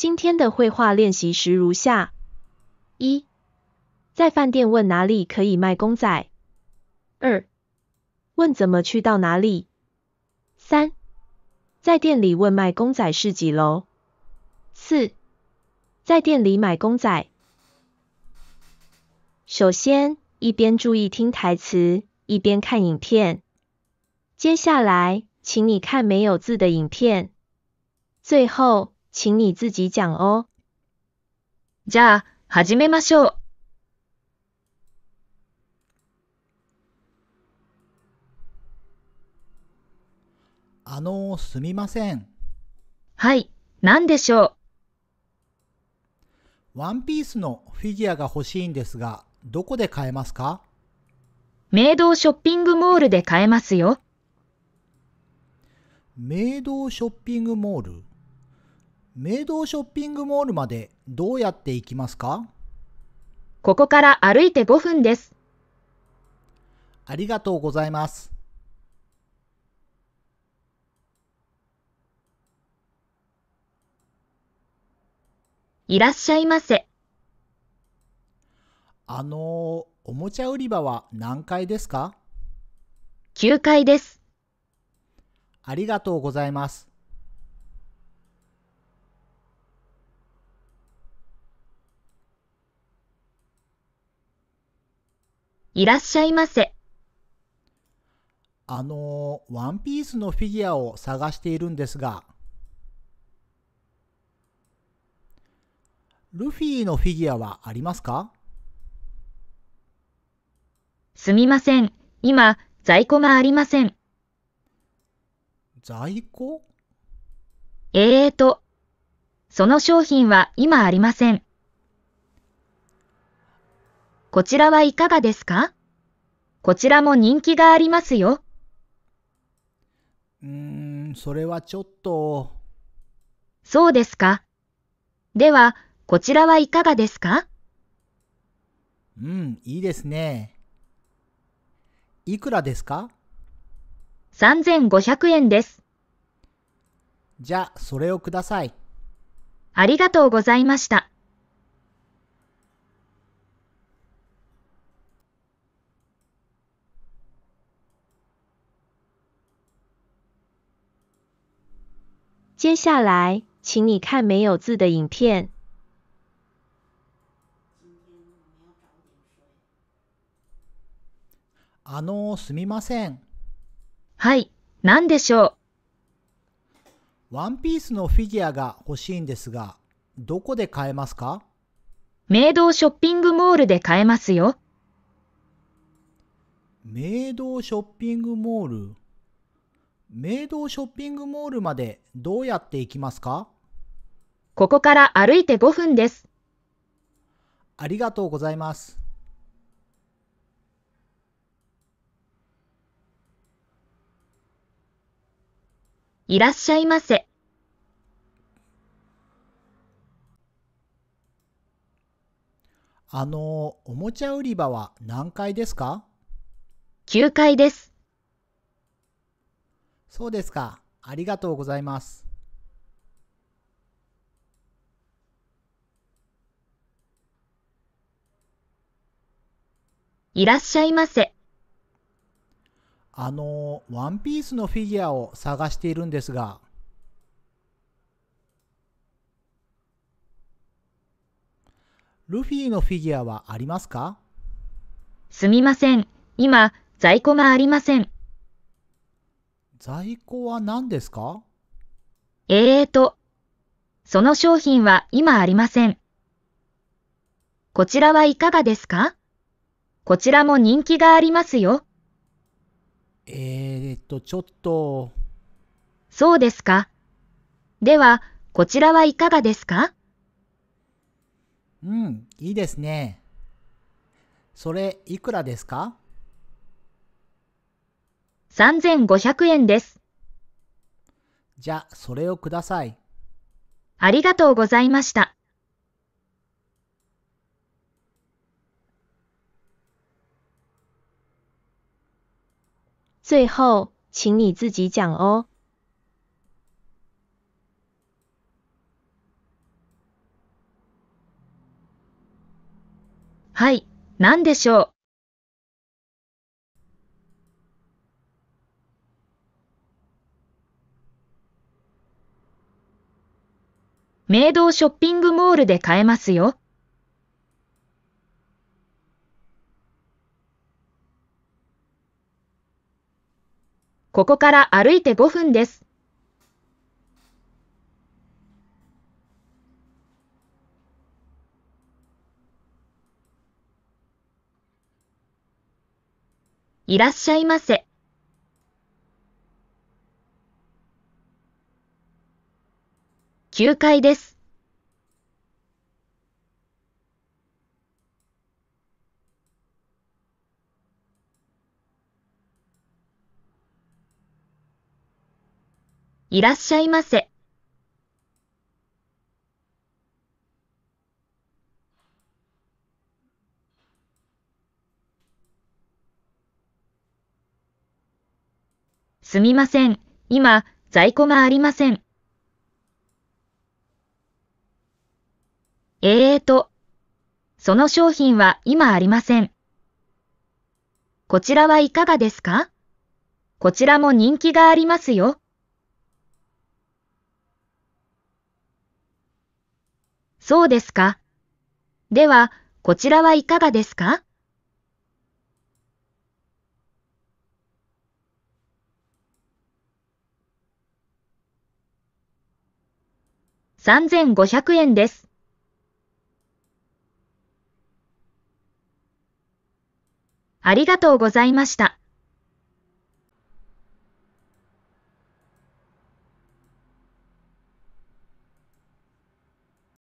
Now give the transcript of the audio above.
今天的绘画练习时如下：一，在饭店问哪里可以卖公仔；二，问怎么去到哪里；三，在店里问卖公仔是几楼；四，在店里买公仔。首先，一边注意听台词，一边看影片。接下来，请你看没有字的影片。最后。请你自己讲哦。じゃあ、始めましょう。あの、すみません。はい、何でしょう。ワンピースのフィギュアが欲しいんですが、どこで買えますかメイドショッピングモールで買えますよ。メイドショッピングモール明道ショッピングモールまでどうやって行きますかここから歩いて5分です。ありがとうございます。いらっしゃいませ。あのおもちゃ売り場は何階ですか ?9 階です。ありがとうございます。いらっしゃいませ。あのワンピースのフィギュアを探しているんですが、ルフィのフィギュアはありますかすみません。今、在庫がありません。在庫ええー、と、その商品は今ありません。こちらはいかがですかこちらも人気がありますよ。うーん、それはちょっと。そうですか。では、こちらはいかがですかうん、いいですね。いくらですか ?3500 円です。じゃあ、それをください。ありがとうございました。接下来，请你看没有字的影片。あの、すみません。はい、何でしょう。ワンピースのフィギュアが欲しいんですが、どこで買えますか明道ショッピングモールで買えますよ。明道ショッピングモール明道ショッピングモールまでどうやって行きますかここから歩いて5分です。ありがとうございます。いらっしゃいませ。あの、おもちゃ売り場は何階ですか ?9 階です。そうですか。ありがとうございます。いらっしゃいませ。あの、ワンピースのフィギュアを探しているんですが。ルフィのフィギュアはありますかすみません。今、在庫がありません。在庫は何ですかえーと、その商品は今ありません。こちらはいかがですかこちらも人気がありますよ。えーと、ちょっと。そうですか。では、こちらはいかがですかうん、いいですね。それ、いくらですか3500円です。じゃそれをください。ありがとうございました。最後、请你自己讲哦。はい、何でしょう。明道ショッピングモールで買えますよ。ここから歩いて5分です。いらっしゃいませ。9階です。いらっしゃいませ。すみません。今、在庫がありません。ええー、と。その商品は今ありません。こちらはいかがですかこちらも人気がありますよ。そうですか。では、こちらはいかがですか3500円です。ありがとうございました。